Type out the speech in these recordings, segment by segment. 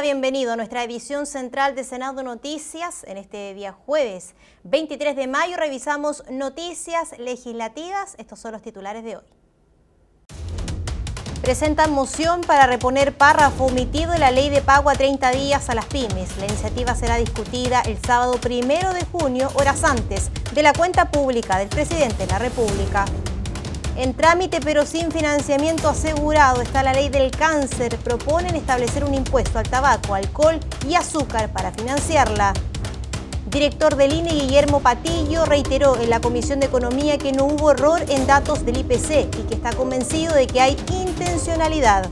bienvenido a nuestra edición central de Senado Noticias. En este día jueves 23 de mayo revisamos noticias legislativas. Estos son los titulares de hoy. Presentan moción para reponer párrafo omitido de la ley de pago a 30 días a las pymes. La iniciativa será discutida el sábado primero de junio, horas antes de la cuenta pública del presidente de la República. En trámite pero sin financiamiento asegurado está la ley del cáncer. Proponen establecer un impuesto al tabaco, alcohol y azúcar para financiarla. Director del INE Guillermo Patillo reiteró en la Comisión de Economía que no hubo error en datos del IPC y que está convencido de que hay intencionalidad.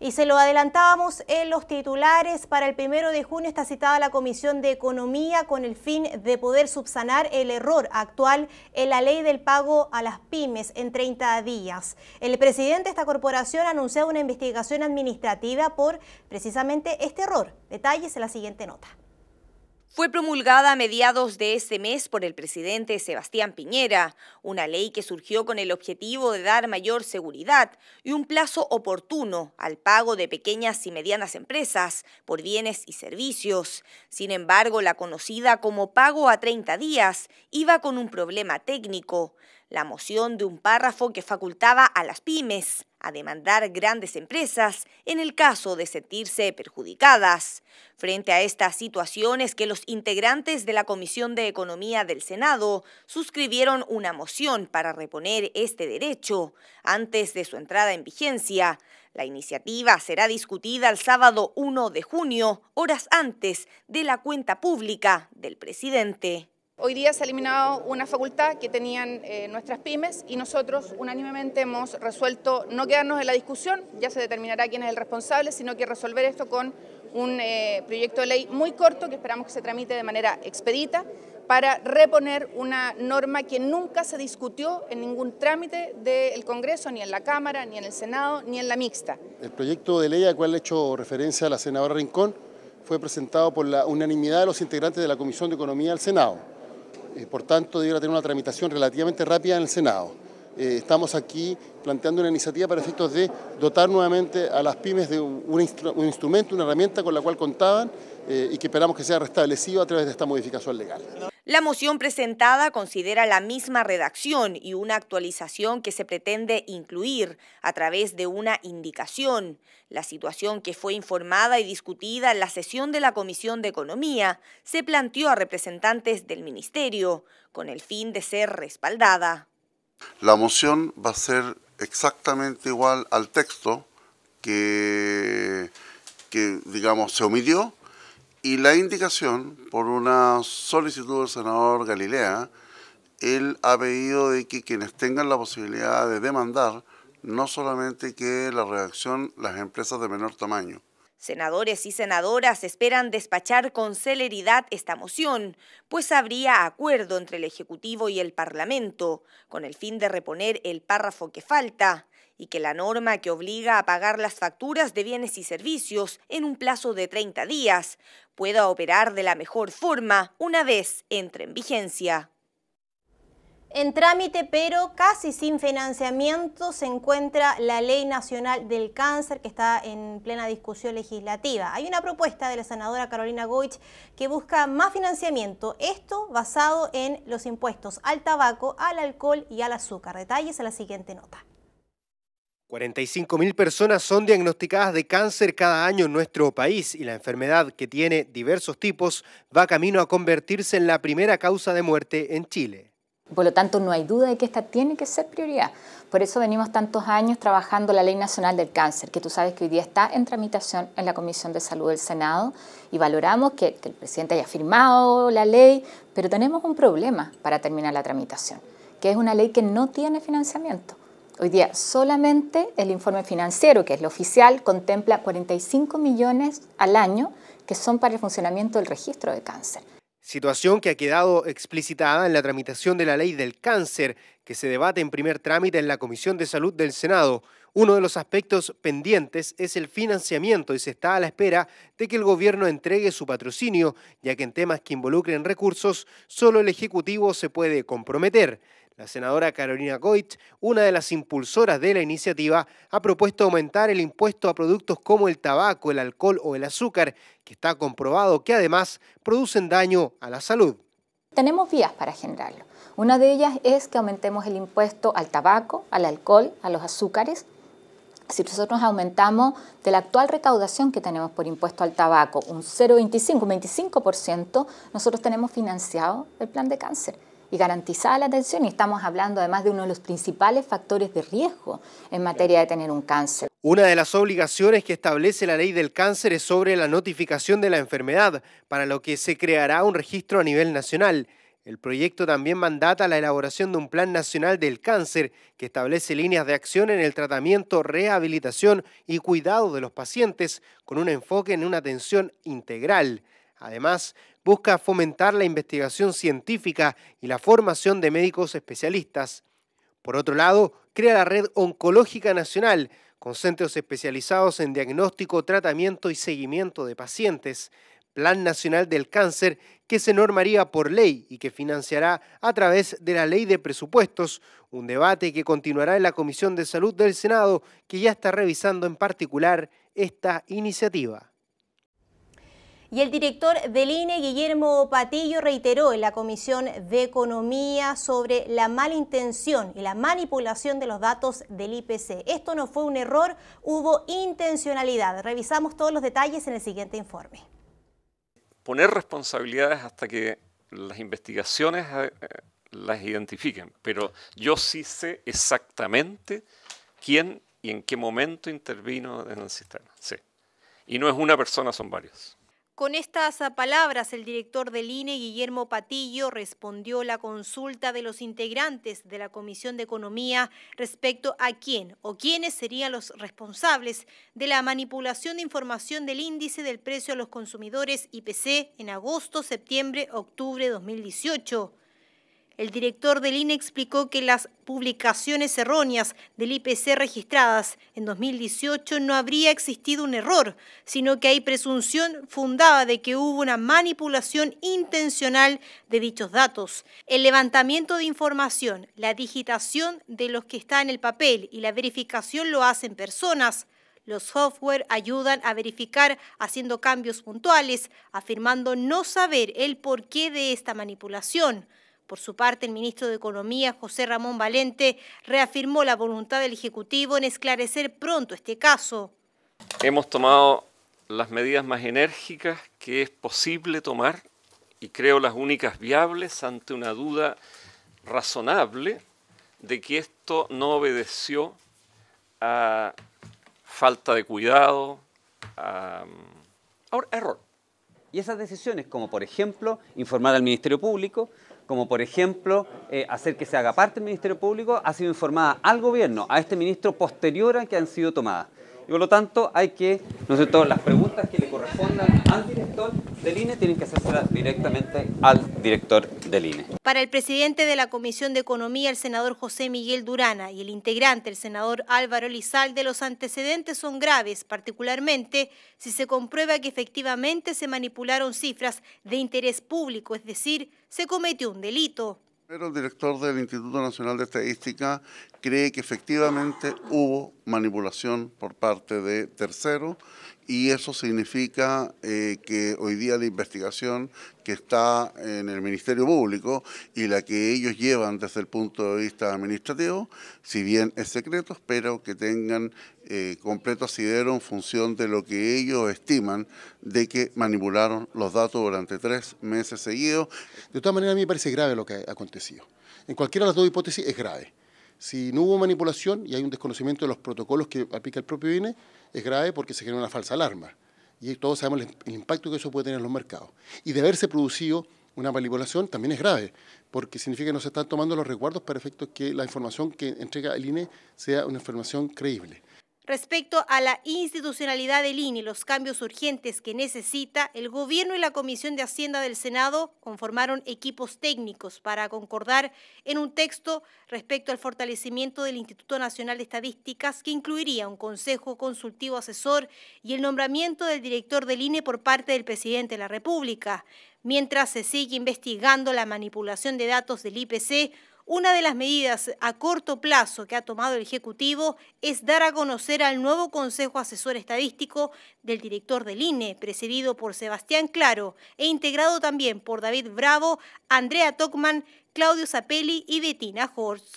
Y se lo adelantábamos en los titulares, para el primero de junio está citada la Comisión de Economía con el fin de poder subsanar el error actual en la ley del pago a las pymes en 30 días. El presidente de esta corporación anunció una investigación administrativa por precisamente este error. Detalles en la siguiente nota fue promulgada a mediados de este mes por el presidente Sebastián Piñera, una ley que surgió con el objetivo de dar mayor seguridad y un plazo oportuno al pago de pequeñas y medianas empresas por bienes y servicios. Sin embargo, la conocida como pago a 30 días iba con un problema técnico la moción de un párrafo que facultaba a las pymes a demandar grandes empresas en el caso de sentirse perjudicadas. Frente a estas situaciones que los integrantes de la Comisión de Economía del Senado suscribieron una moción para reponer este derecho antes de su entrada en vigencia. La iniciativa será discutida el sábado 1 de junio, horas antes de la cuenta pública del presidente. Hoy día se ha eliminado una facultad que tenían eh, nuestras pymes y nosotros unánimemente hemos resuelto no quedarnos en la discusión, ya se determinará quién es el responsable, sino que resolver esto con un eh, proyecto de ley muy corto que esperamos que se tramite de manera expedita para reponer una norma que nunca se discutió en ningún trámite del Congreso, ni en la Cámara, ni en el Senado, ni en la mixta. El proyecto de ley al cual he hecho referencia a la senadora Rincón fue presentado por la unanimidad de los integrantes de la Comisión de Economía del Senado eh, por tanto, debiera tener una tramitación relativamente rápida en el Senado. Eh, estamos aquí planteando una iniciativa para efectos de dotar nuevamente a las pymes de un, instrumento, una herramienta con la cual contaban eh, y que esperamos que sea restablecido a través de esta modificación legal. La moción presentada considera la misma redacción y una actualización que se pretende incluir a través de una indicación. La situación que fue informada y discutida en la sesión de la Comisión de Economía se planteó a representantes del Ministerio con el fin de ser respaldada. La moción va a ser exactamente igual al texto que, digamos, se omitió y la indicación por una solicitud del senador Galilea, él ha pedido de que quienes tengan la posibilidad de demandar, no solamente que la redacción las empresas de menor tamaño. Senadores y senadoras esperan despachar con celeridad esta moción, pues habría acuerdo entre el Ejecutivo y el Parlamento, con el fin de reponer el párrafo que falta y que la norma que obliga a pagar las facturas de bienes y servicios en un plazo de 30 días pueda operar de la mejor forma una vez entre en vigencia. En trámite, pero casi sin financiamiento, se encuentra la Ley Nacional del Cáncer que está en plena discusión legislativa. Hay una propuesta de la senadora Carolina Goich que busca más financiamiento, esto basado en los impuestos al tabaco, al alcohol y al azúcar. Detalles en la siguiente nota. 45.000 personas son diagnosticadas de cáncer cada año en nuestro país y la enfermedad, que tiene diversos tipos, va camino a convertirse en la primera causa de muerte en Chile. Por lo tanto, no hay duda de que esta tiene que ser prioridad. Por eso venimos tantos años trabajando la Ley Nacional del Cáncer, que tú sabes que hoy día está en tramitación en la Comisión de Salud del Senado y valoramos que, que el presidente haya firmado la ley, pero tenemos un problema para terminar la tramitación, que es una ley que no tiene financiamiento. Hoy día solamente el informe financiero, que es lo oficial, contempla 45 millones al año que son para el funcionamiento del registro de cáncer. Situación que ha quedado explicitada en la tramitación de la ley del cáncer, que se debate en primer trámite en la Comisión de Salud del Senado. Uno de los aspectos pendientes es el financiamiento y se está a la espera de que el gobierno entregue su patrocinio, ya que en temas que involucren recursos, solo el Ejecutivo se puede comprometer. La senadora Carolina Goit, una de las impulsoras de la iniciativa, ha propuesto aumentar el impuesto a productos como el tabaco, el alcohol o el azúcar, que está comprobado que además producen daño a la salud. Tenemos vías para generarlo. Una de ellas es que aumentemos el impuesto al tabaco, al alcohol, a los azúcares si nosotros aumentamos de la actual recaudación que tenemos por impuesto al tabaco un 0,25, un 25%, nosotros tenemos financiado el plan de cáncer y garantizada la atención. Y estamos hablando además de uno de los principales factores de riesgo en materia de tener un cáncer. Una de las obligaciones que establece la ley del cáncer es sobre la notificación de la enfermedad, para lo que se creará un registro a nivel nacional. El proyecto también mandata la elaboración de un Plan Nacional del Cáncer que establece líneas de acción en el tratamiento, rehabilitación y cuidado de los pacientes con un enfoque en una atención integral. Además, busca fomentar la investigación científica y la formación de médicos especialistas. Por otro lado, crea la Red Oncológica Nacional, con centros especializados en diagnóstico, tratamiento y seguimiento de pacientes, Plan Nacional del Cáncer que se normaría por ley y que financiará a través de la Ley de Presupuestos, un debate que continuará en la Comisión de Salud del Senado, que ya está revisando en particular esta iniciativa. Y el director del INE, Guillermo Patillo, reiteró en la Comisión de Economía sobre la mala intención y la manipulación de los datos del IPC. Esto no fue un error, hubo intencionalidad. Revisamos todos los detalles en el siguiente informe. Poner responsabilidades hasta que las investigaciones eh, eh, las identifiquen, pero yo sí sé exactamente quién y en qué momento intervino en el sistema. Sí. Y no es una persona, son varios. Con estas palabras, el director del INE, Guillermo Patillo, respondió la consulta de los integrantes de la Comisión de Economía respecto a quién o quiénes serían los responsables de la manipulación de información del índice del precio a los consumidores IPC en agosto, septiembre, octubre de 2018. El director del INE explicó que las publicaciones erróneas del IPC registradas en 2018 no habría existido un error, sino que hay presunción fundada de que hubo una manipulación intencional de dichos datos. El levantamiento de información, la digitación de los que está en el papel y la verificación lo hacen personas. Los software ayudan a verificar haciendo cambios puntuales, afirmando no saber el porqué de esta manipulación. Por su parte, el ministro de Economía, José Ramón Valente, reafirmó la voluntad del Ejecutivo en esclarecer pronto este caso. Hemos tomado las medidas más enérgicas que es posible tomar y creo las únicas viables ante una duda razonable de que esto no obedeció a falta de cuidado, a, error. Y esas decisiones, como por ejemplo informar al Ministerio Público, como por ejemplo eh, hacer que se haga parte del Ministerio Público, ha sido informada al gobierno, a este ministro posterior a que han sido tomadas. Y por lo tanto, hay que, ¿no sé, todas las preguntas que le correspondan al director del INE tienen que hacerse directamente al director del INE. Para el presidente de la Comisión de Economía, el senador José Miguel Durana, y el integrante, el senador Álvaro Lizalde, los antecedentes son graves, particularmente si se comprueba que efectivamente se manipularon cifras de interés público, es decir, se cometió un delito. Pero el director del Instituto Nacional de Estadística cree que efectivamente hubo manipulación por parte de terceros y eso significa eh, que hoy día la investigación que está en el Ministerio Público y la que ellos llevan desde el punto de vista administrativo, si bien es secreto, espero que tengan eh, completo asidero en función de lo que ellos estiman de que manipularon los datos durante tres meses seguidos. De todas maneras, a mí me parece grave lo que ha acontecido. En cualquiera de las dos hipótesis es grave. Si no hubo manipulación y hay un desconocimiento de los protocolos que aplica el propio INE, es grave porque se genera una falsa alarma. Y todos sabemos el impacto que eso puede tener en los mercados. Y de haberse producido una manipulación también es grave, porque significa que no se están tomando los recuerdos para efectos que la información que entrega el INE sea una información creíble. Respecto a la institucionalidad del INE y los cambios urgentes que necesita, el Gobierno y la Comisión de Hacienda del Senado conformaron equipos técnicos para concordar en un texto respecto al fortalecimiento del Instituto Nacional de Estadísticas que incluiría un consejo consultivo asesor y el nombramiento del director del INE por parte del presidente de la República, mientras se sigue investigando la manipulación de datos del IPC una de las medidas a corto plazo que ha tomado el Ejecutivo es dar a conocer al nuevo Consejo Asesor Estadístico del director del INE, presidido por Sebastián Claro e integrado también por David Bravo, Andrea Tocman, Claudio Zapelli y Bettina Horst.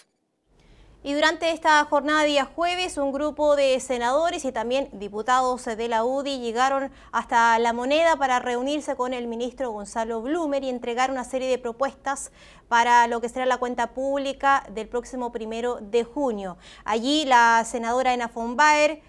Y durante esta jornada de día jueves, un grupo de senadores y también diputados de la UDI llegaron hasta La Moneda para reunirse con el ministro Gonzalo Blumer y entregar una serie de propuestas para lo que será la cuenta pública del próximo primero de junio. Allí la senadora Ena von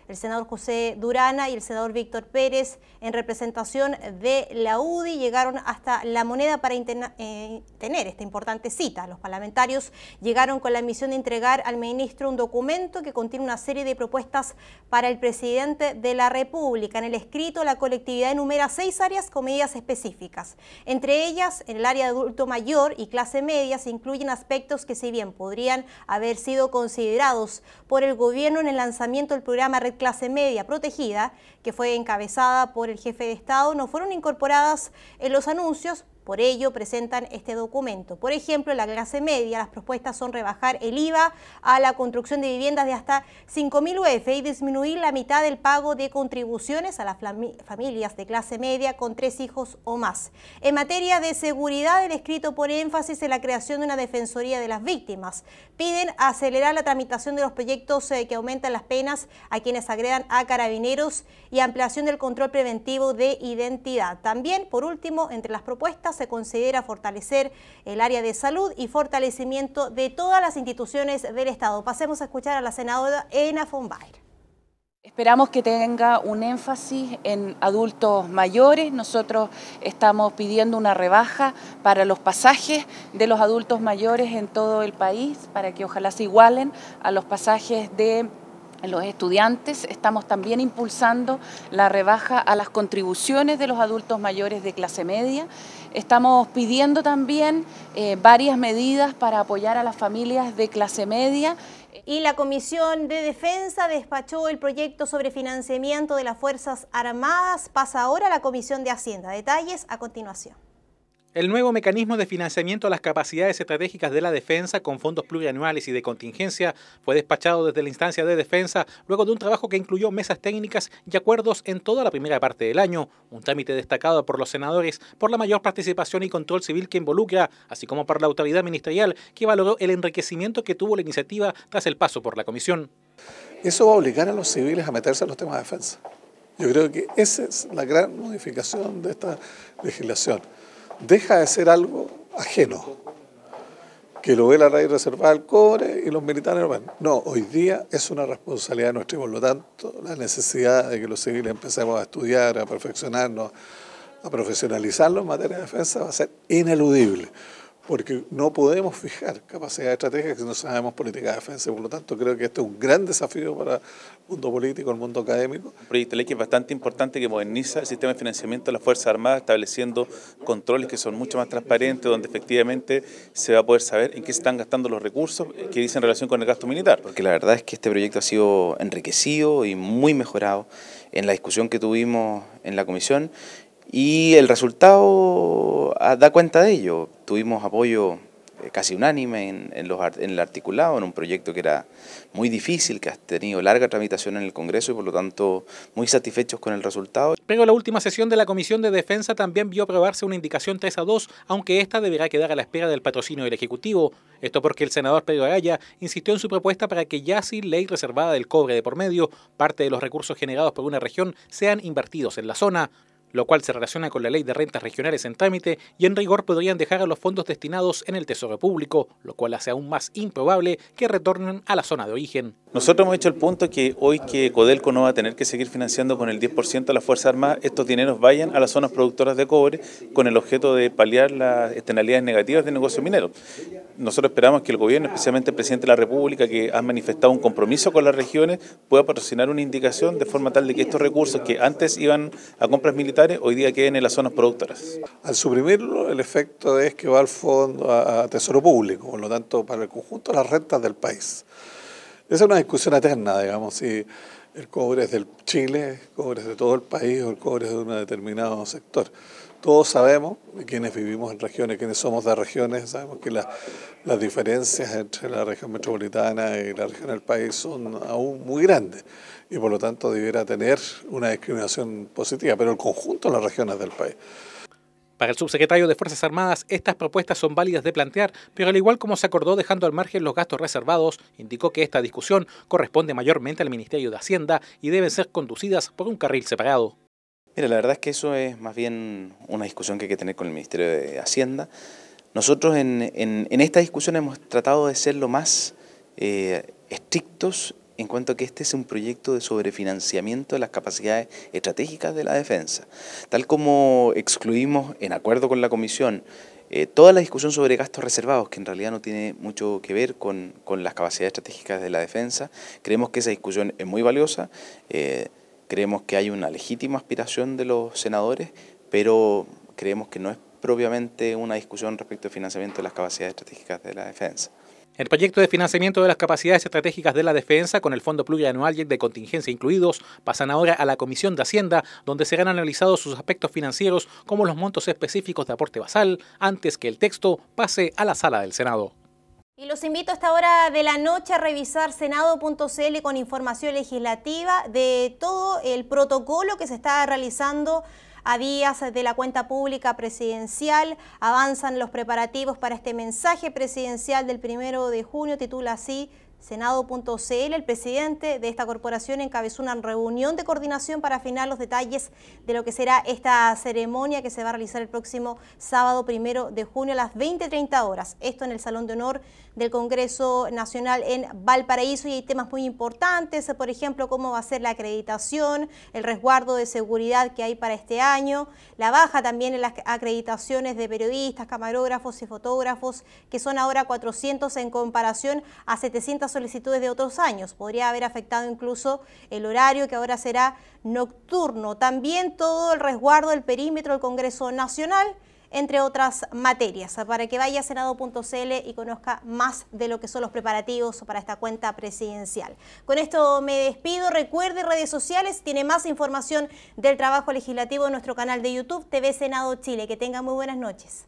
el senador José Durana y el senador Víctor Pérez, en representación de la UDI, llegaron hasta La Moneda para eh, tener esta importante cita. Los parlamentarios llegaron con la misión de entregar al ministro un documento que contiene una serie de propuestas para el presidente de la República. En el escrito, la colectividad enumera seis áreas con medidas específicas. Entre ellas, en el área de adulto mayor y clase media, se incluyen aspectos que si bien podrían haber sido considerados por el gobierno en el lanzamiento del programa Red Clase Media Protegida, que fue encabezada por el jefe de Estado, no fueron incorporadas en los anuncios por ello presentan este documento. Por ejemplo, en la clase media las propuestas son rebajar el IVA a la construcción de viviendas de hasta 5.000 UF y disminuir la mitad del pago de contribuciones a las familias de clase media con tres hijos o más. En materia de seguridad, el escrito pone énfasis en la creación de una defensoría de las víctimas. Piden acelerar la tramitación de los proyectos eh, que aumentan las penas a quienes agredan a carabineros y ampliación del control preventivo de identidad. También, por último, entre las propuestas, se considera fortalecer el área de salud y fortalecimiento de todas las instituciones del Estado. Pasemos a escuchar a la senadora Ena Bayer. Esperamos que tenga un énfasis en adultos mayores. Nosotros estamos pidiendo una rebaja para los pasajes de los adultos mayores en todo el país, para que ojalá se igualen a los pasajes de los estudiantes. Estamos también impulsando la rebaja a las contribuciones de los adultos mayores de clase media. Estamos pidiendo también eh, varias medidas para apoyar a las familias de clase media. Y la Comisión de Defensa despachó el proyecto sobre financiamiento de las Fuerzas Armadas. Pasa ahora a la Comisión de Hacienda. Detalles a continuación. El nuevo mecanismo de financiamiento a las capacidades estratégicas de la defensa con fondos plurianuales y de contingencia fue despachado desde la instancia de defensa luego de un trabajo que incluyó mesas técnicas y acuerdos en toda la primera parte del año, un trámite destacado por los senadores por la mayor participación y control civil que involucra, así como por la autoridad ministerial que valoró el enriquecimiento que tuvo la iniciativa tras el paso por la comisión. Eso va a obligar a los civiles a meterse en los temas de defensa. Yo creo que esa es la gran modificación de esta legislación deja de ser algo ajeno, que lo ve la raíz reservada al cobre y los militares lo van. No, hoy día es una responsabilidad nuestra y por lo tanto la necesidad de que los civiles empecemos a estudiar, a perfeccionarnos, a profesionalizarlo en materia de defensa va a ser ineludible porque no podemos fijar capacidad estratégica si no sabemos política de defensa. Por lo tanto, creo que este es un gran desafío para el mundo político, el mundo académico. El proyecto de ley que es bastante importante, que moderniza el sistema de financiamiento de las Fuerzas Armadas, estableciendo controles que son mucho más transparentes, donde efectivamente se va a poder saber en qué se están gastando los recursos eh, que dicen en relación con el gasto militar. Porque la verdad es que este proyecto ha sido enriquecido y muy mejorado en la discusión que tuvimos en la comisión y el resultado ah, da cuenta de ello. Tuvimos apoyo eh, casi unánime en, el articulado, en un proyecto que era muy difícil, que ha tenido larga tramitación en el Congreso y por lo tanto muy satisfechos con el resultado. Pero la última sesión de la Comisión de Defensa también vio aprobarse una indicación 3 a 2, aunque esta deberá quedar a la espera del patrocinio del Ejecutivo. Esto porque el senador Pedro Araya insistió en su propuesta para que ya sin ley reservada del cobre de por medio, parte de los recursos generados por una región sean invertidos en la zona lo cual se relaciona con la ley de rentas regionales en trámite y en rigor podrían dejar a los fondos destinados en el Tesoro Público, lo cual hace aún más improbable que retornen a la zona de origen. Nosotros hemos hecho el punto que hoy que Codelco no va a tener que seguir financiando con el 10% a las Fuerzas Armadas, estos dineros vayan a las zonas productoras de cobre con el objeto de paliar las externalidades negativas del negocio minero. Nosotros esperamos que el gobierno, especialmente el presidente de la República, que ha manifestado un compromiso con las regiones, pueda patrocinar una indicación de forma tal de que estos recursos que antes iban a compras militares hoy día que en las zonas productoras. Al suprimirlo, el efecto es que va al fondo a, tesoro público, por lo tanto, para el conjunto de las rentas del país. Esa es una discusión eterna, digamos, si el cobre es del Chile, el cobre es de todo el país o el cobre es de un determinado sector. Todos sabemos, quienes vivimos en regiones, quienes somos de regiones, sabemos que las diferencias entre la región metropolitana y la región del país son aún muy grandes y por lo tanto debiera tener una discriminación positiva, pero el conjunto de las regiones del país. Para el subsecretario de Fuerzas Armadas, estas propuestas son válidas de plantear, pero al igual como se acordó dejando al margen los gastos reservados, indicó que esta discusión corresponde mayormente al Ministerio de Hacienda y deben ser conducidas por un carril separado. Mira, la verdad es que eso es más bien una discusión que hay que tener con el Ministerio de Hacienda. Nosotros en, esta discusión hemos tratado de ser lo más eh, estrictos en cuanto a que este es un proyecto de sobrefinanciamiento de las capacidades estratégicas de la defensa. Tal como excluimos, en acuerdo con la Comisión, eh, toda la discusión sobre gastos reservados, que en realidad no tiene mucho que ver con, las capacidades estratégicas de la defensa, creemos que esa discusión es muy valiosa, eh, creemos que hay una legítima aspiración de los senadores, pero creemos que no es propiamente una discusión respecto al financiamiento de las capacidades estratégicas de la defensa. El proyecto de financiamiento de las capacidades estratégicas de la defensa, con el Fondo Plurianual de Contingencia incluidos, pasan ahora a la Comisión de Hacienda, donde serán analizados sus aspectos financieros como los montos específicos de aporte basal, antes que el texto pase a la sala del Senado. Y los invito a esta hora de la noche a revisar senado.cl con información legislativa de todo el protocolo que se está realizando a días de la cuenta pública presidencial avanzan los preparativos para este mensaje presidencial del primero de junio, titula así Senado.cl, el presidente de esta corporación encabezó una reunión de coordinación para afinar los detalles de lo que será esta ceremonia que se va a realizar el próximo sábado primero de junio a las 20.30 horas. Esto en el Salón de Honor del Congreso Nacional en Valparaíso y hay temas muy importantes, por ejemplo, cómo va a ser la acreditación, el resguardo de seguridad que hay para este año, la baja también en las acreditaciones de periodistas, camarógrafos y fotógrafos, que son ahora 400 en comparación a 700 solicitudes de otros años. Podría haber afectado incluso el horario que ahora será nocturno. También todo el resguardo del perímetro del Congreso Nacional entre otras materias, para que vaya a senado.cl y conozca más de lo que son los preparativos para esta cuenta presidencial. Con esto me despido. Recuerde redes sociales, tiene más información del trabajo legislativo en nuestro canal de YouTube TV Senado Chile. Que tenga muy buenas noches.